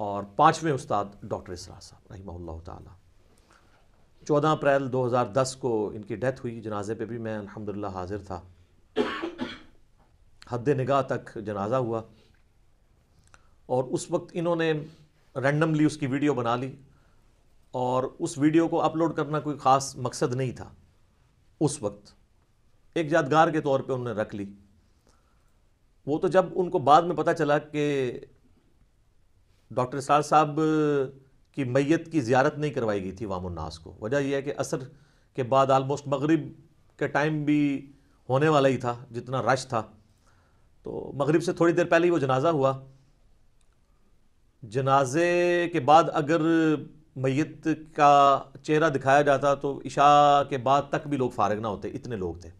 और पाँचवें उस्ताद डॉक्टर इसरा साहब रही ताला चौदह अप्रैल 2010 को इनकी डेथ हुई जनाजे पे भी मैं अल्हम्दुलिल्लाह हाज़िर था हद निगाह तक जनाजा हुआ और उस वक्त इन्होंने रैंडमली उसकी वीडियो बना ली और उस वीडियो को अपलोड करना कोई ख़ास मकसद नहीं था उस वक्त एक यादगार के तौर पे उन्होंने रख ली वो तो जब उनको बाद में पता चला कि डॉक्टर साल साहब की मैत की ज़्यारत नहीं करवाई गई थी वामनास को वजह यह है कि असर के बाद आलमोस्ट मगरब के टाइम भी होने वाला ही था जितना रश था तो मगरब से थोड़ी देर पहले ही वो जनाजा हुआ जनाजे के बाद अगर मैत का चेहरा दिखाया जाता तो इशा के बाद तक भी लोग फारग ना होते इतने लोग थे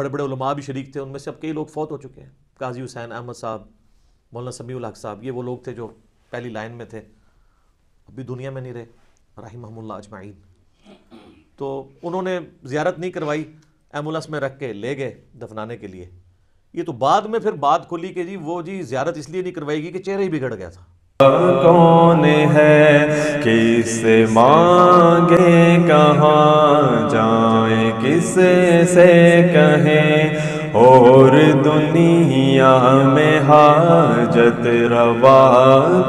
बड़े बड़े उलमा भी शरीक थे उनमें से अब कई लोग फौत हो चुके हैं काजी हुसैन अहमद साहब मौलाना समी हक साहब ये वो लोग थे जो पहली लाइन में थे अभी दुनिया में नहीं रहे राही महमुल्ला अजमाइन तो उन्होंने ज़्यारत नहीं करवाई एम्बुलेंस में रख के ले गए दफनाने के लिए ये तो बाद में फिर बात खुली कि जी वो जी ज़्यारत इसलिए नहीं करवाई गई कि चेहरा ही बिगड़ गया था कौन है किसे मांगे कहाँ जाए किसे से कहें और दुनिया में हाजत रवा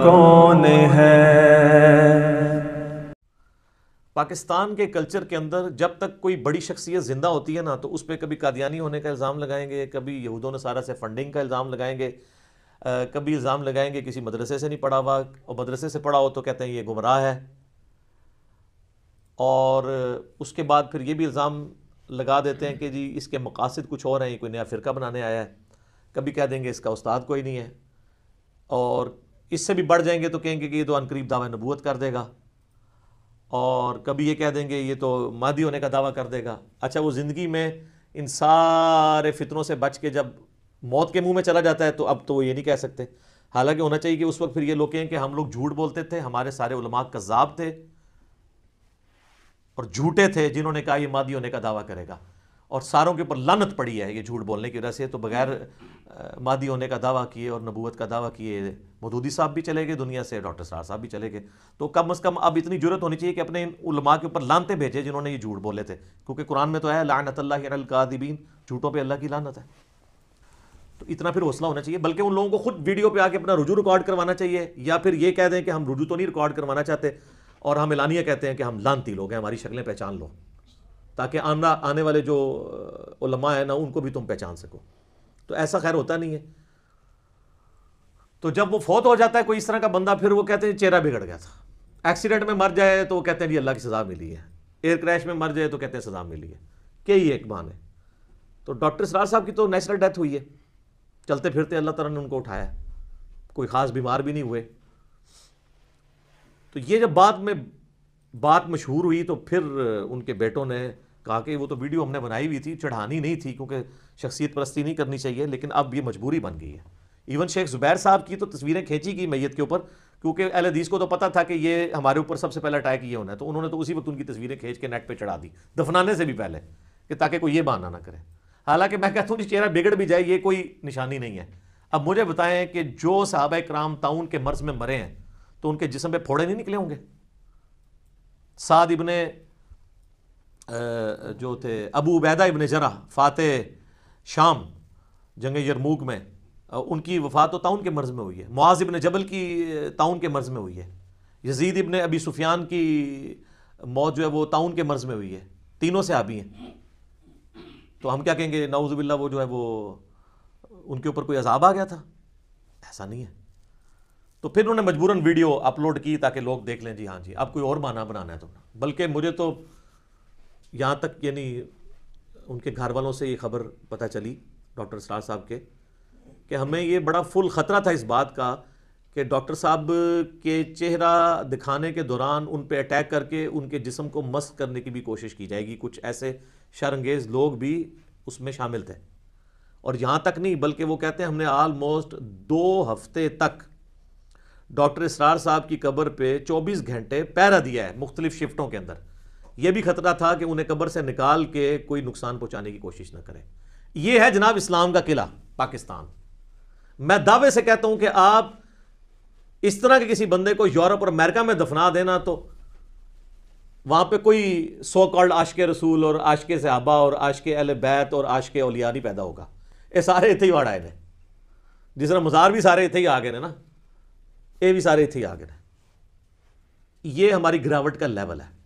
कौन है पाकिस्तान के कल्चर के अंदर जब तक कोई बड़ी शख्सियत ज़िंदा होती है ना तो उस पर कभी कादियानी होने का इल्ज़ाम लगाएंगे कभी यहूदों ने सारा से फंडिंग का इल्ज़ाम लगाएंगे कभी इल्ज़ाम लगाएंगे किसी मदरसे से नहीं पढ़ा हुआ और मदरसे से पढ़ा हो तो कहते हैं ये गुमराह है और उसके बाद फिर ये भी इल्ज़ाम लगा देते हैं कि जी इसके मकासद कुछ और हैं कोई नया फ़िरका बनाने आया है कभी कह देंगे इसका उस्ताद कोई नहीं है और इससे भी बढ़ जाएंगे तो कहेंगे कि ये तो अनकरीब दावा नबूत कर देगा और कभी ये कह देंगे ये तो मादी होने का दावा कर देगा अच्छा वो ज़िंदगी में इन सारे फितरों से बच के जब मौत के मुंह में चला जाता है तो अब तो वो ये नहीं कह सकते हालांकि होना चाहिए कि उस वक्त फिर ये लोग कहें कि हम लोग झूठ बोलते थे हमारे सारे उलमा कज़ाब थे और झूठे थे जिन्होंने कहा ये मादी होने का दावा करेगा और सारों के ऊपर लानत पड़ी है ये झूठ बोलने की वजह से तो बगैर मादी होने का दावा किए और नबूत का दावा किए मदूदी साहब भी चले गए दुनिया से डॉक्टर सार साहब भी चले गए तो कम अज़ कम अब इतनी जरूरत होनी चाहिए कि अपने उलमा के ऊपर लानते भेजे जिन्होंने ये झूठ बोले थे क्योंकि कुरान में तो है लानतल्लाकादिबीन झूठों पर अल्लाह की लानत है तो इतना फिर हौसला होना चाहिए बल्कि उन लोगों को खुद वीडियो पर आके अपना रुजू रिकॉर्ड करवाना चाहिए या फिर ये कह दें कि हम रुजू तो नहीं रिकॉर्ड करवाना चाहते और हम एलानिया कहते हैं कि हम लानती लोग हैं हमारी शक्लें पहचान लो ताकि आना आने वाले जो उलमा है ना उनको भी तुम पहचान सको तो ऐसा खैर होता नहीं है तो जब वो फौत हो जाता है कोई इस तरह का बंदा फिर वो कहते हैं चेहरा बिगड़ गया था एक्सीडेंट में मर जाए तो वो कहते हैं जी अल्लाह की सज़ा मिली है एयर क्रैश में मर जाए तो कहते हैं सज़ा मिली है क्या ही एक मान है तो डॉक्टर सरार साहब की तो नेचुरल डेथ हुई है चलते फिरते अल्लाह तला ने उनको उठाया कोई ख़ास बीमार भी नहीं हुए तो ये जब बाद में बात मशहूर हुई तो फिर उनके बेटों ने कहा कि वो तो वीडियो हमने बनाई हुई थी चढ़ानी नहीं थी क्योंकि शख्सियत परस्ती नहीं करनी चाहिए लेकिन अब ये मजबूरी बन गई है इवन शेख ज़ुबैर साहब की तो तस्वीरें खींची गई मैत के ऊपर क्योंकि एल हदीस को तो पता था कि ये हमारे ऊपर सबसे पहले अटैक ये होना है तो उन्होंने तो उसी वक्त उनकी तस्वीरें खींच के नेट पर चढ़ा दी दफनाने से भी पहले कि ताकि कोई ये बहाना ना करे हालांकि मैं कहता हूँ कि चेहरा बिगड़ भी जाए ये कोई निशानी नहीं है अब मुझे बताएं कि जो साहब कराम ताउन के मर्ज में मरे हैं तो उनके जिसम पे फोड़े नहीं निकले होंगे साद इबन जो थे अबू उबैदा इबन जरा फातह शाम जंग यरमूक में उनकी वफात तो ताउन के मर्ज़ में हुई है मुआज इबन जबल की ताउन के मर्ज़ में हुई है यजीद इबन अबी सुफियान की मौत जो है वो ताउन के मर्ज़ में हुई है तीनों से आबी हैं तो हम क्या कहेंगे नाउजुबिल्ला वो जो है वो उनके ऊपर कोई अजाब आ गया था ऐसा नहीं है तो फिर उन्होंने मजबूरन वीडियो अपलोड की ताकि लोग देख लें जी हाँ जी अब कोई और माना बनाना है तो बल्कि मुझे तो यहाँ तक यानी उनके घर वालों से ये खबर पता चली डॉक्टर सरार साहब के कि हमें ये बड़ा फुल ख़तरा था इस बात का कि डॉक्टर साहब के चेहरा दिखाने के दौरान उन पर अटैक करके उनके जिसम को मस्त करने की भी कोशिश की जाएगी कुछ ऐसे शरंगेज़ लोग भी उसमें शामिल थे और यहाँ तक नहीं बल्कि वो कहते हैं हमने आलमोस्ट दो हफ्ते तक डॉक्टर इसरार साहब की कब्र पे 24 घंटे पैरा दिया है मुख्तलिफ शिफ्टों के अंदर यह भी खतरा था कि उन्हें कब्र से निकाल के कोई नुकसान पहुंचाने की कोशिश ना करें यह है जनाब इस्लाम का किला पाकिस्तान मैं दावे से कहता हूं कि आप इस तरह के किसी बंदे को यूरोप और अमेरिका में दफना देना तो वहां पे कोई सो कॉल्ड के रसूल और के सहाबा और के अल बैत और के अलिया नहीं पैदा होगा ये सारे इतने ही आए थे जिस तरह मज़ार भी सारे इतने ही आ गए ना ये भी सारे इतने आ गए ये हमारी गिरावट का लेवल है